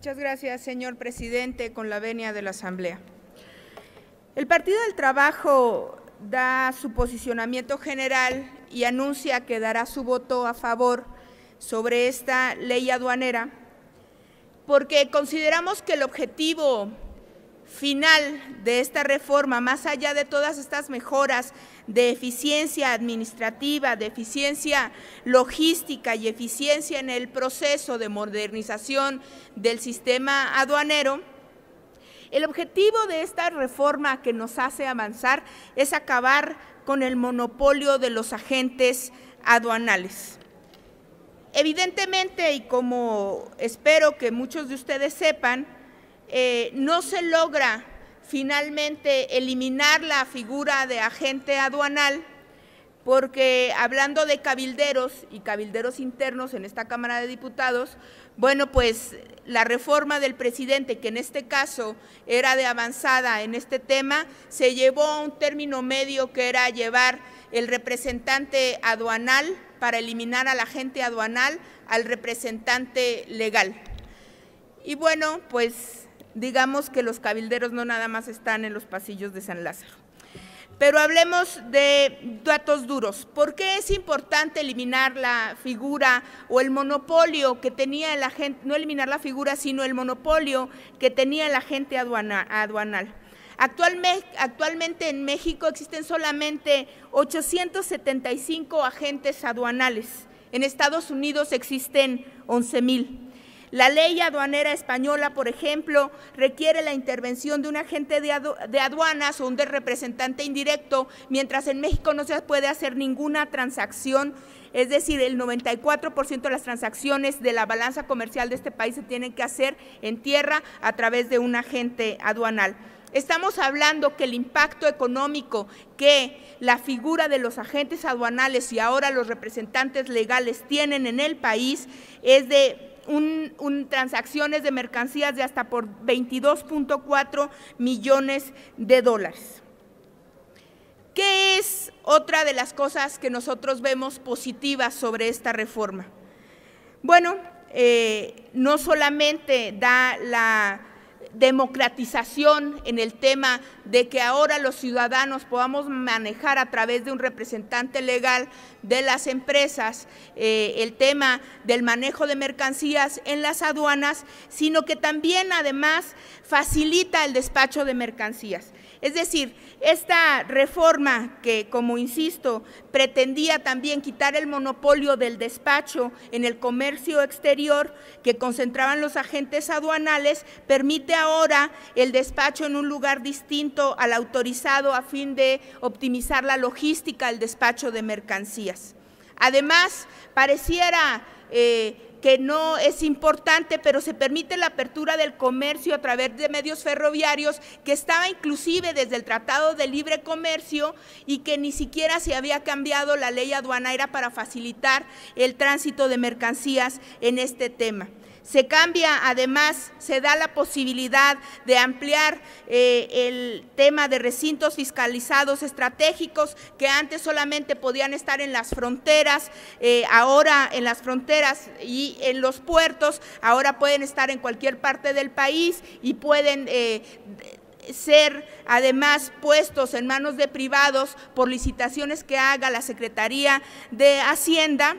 Muchas gracias, señor presidente, con la venia de la Asamblea. El Partido del Trabajo da su posicionamiento general y anuncia que dará su voto a favor sobre esta ley aduanera porque consideramos que el objetivo final de esta reforma, más allá de todas estas mejoras de eficiencia administrativa, de eficiencia logística y eficiencia en el proceso de modernización del sistema aduanero, el objetivo de esta reforma que nos hace avanzar es acabar con el monopolio de los agentes aduanales. Evidentemente, y como espero que muchos de ustedes sepan, eh, no se logra finalmente eliminar la figura de agente aduanal, porque hablando de cabilderos y cabilderos internos en esta Cámara de Diputados, bueno, pues la reforma del presidente, que en este caso era de avanzada en este tema, se llevó a un término medio que era llevar el representante aduanal para eliminar al agente aduanal al representante legal. Y bueno, pues digamos que los cabilderos no nada más están en los pasillos de San Lázaro. Pero hablemos de datos duros. ¿Por qué es importante eliminar la figura o el monopolio que tenía la gente, no eliminar la figura, sino el monopolio que tenía la gente aduanal? Actualmente, actualmente en México existen solamente 875 agentes aduanales. En Estados Unidos existen 11.000 mil. La ley aduanera española, por ejemplo, requiere la intervención de un agente de, aduanas o un representante indirecto, mientras en México no se puede hacer ninguna transacción es decir, el 94% de las transacciones de la balanza comercial de este país se tienen que hacer en tierra a través de un agente aduanal. Estamos hablando que el impacto económico que la figura de los agentes aduanales y ahora los representantes legales tienen en el país es de un, transacciones de mercancías de hasta por 22.4 millones de dólares. ¿Qué es otra de las cosas que nosotros vemos positivas sobre esta reforma? Bueno, eh, no solamente da la democratización en el tema de que ahora los ciudadanos podamos manejar a través de un representante legal de las empresas eh, el tema del manejo de mercancías en las aduanas, sino que también además facilita el despacho de mercancías. Es decir, esta reforma que, como insisto, pretendía también quitar el monopolio del despacho en el comercio exterior que concentraban los agentes aduanales, permite ahora el despacho en un lugar distinto al autorizado a fin de optimizar la logística del despacho de mercancías. Además, pareciera... Eh, que no es importante, pero se permite la apertura del comercio a través de medios ferroviarios, que estaba inclusive desde el Tratado de Libre Comercio y que ni siquiera se había cambiado la ley aduanera para facilitar el tránsito de mercancías en este tema. Se cambia, además, se da la posibilidad de ampliar eh, el tema de recintos fiscalizados estratégicos que antes solamente podían estar en las fronteras, eh, ahora en las fronteras y en los puertos, ahora pueden estar en cualquier parte del país y pueden eh, ser además puestos en manos de privados por licitaciones que haga la Secretaría de Hacienda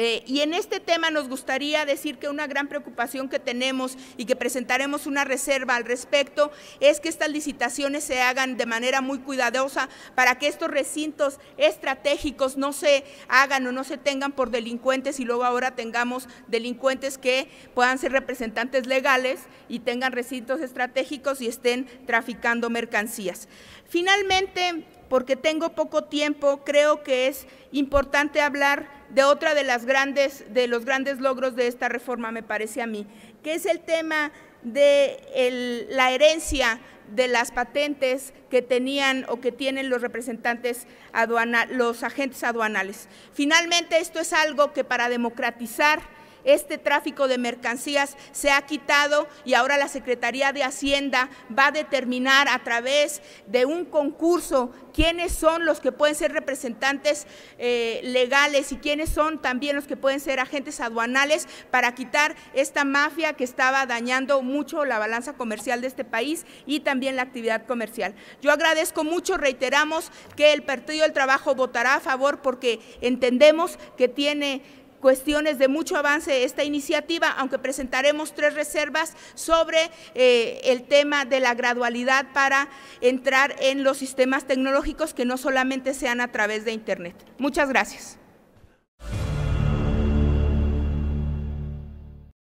eh, y en este tema nos gustaría decir que una gran preocupación que tenemos y que presentaremos una reserva al respecto es que estas licitaciones se hagan de manera muy cuidadosa para que estos recintos estratégicos no se hagan o no se tengan por delincuentes y luego ahora tengamos delincuentes que puedan ser representantes legales y tengan recintos estratégicos y estén traficando mercancías. Finalmente, porque tengo poco tiempo, creo que es importante hablar de otra de las grandes, de los grandes logros de esta reforma, me parece a mí, que es el tema de la herencia de las patentes que tenían o que tienen los representantes aduanales, los agentes aduanales. Finalmente, esto es algo que para democratizar este tráfico de mercancías se ha quitado y ahora la Secretaría de Hacienda va a determinar a través de un concurso quiénes son los que pueden ser representantes eh, legales y quiénes son también los que pueden ser agentes aduanales para quitar esta mafia que estaba dañando mucho la balanza comercial de este país y también la actividad comercial. Yo agradezco mucho, reiteramos que el Partido del Trabajo votará a favor porque entendemos que tiene cuestiones de mucho avance esta iniciativa, aunque presentaremos tres reservas sobre eh, el tema de la gradualidad para entrar en los sistemas tecnológicos que no solamente sean a través de Internet. Muchas gracias.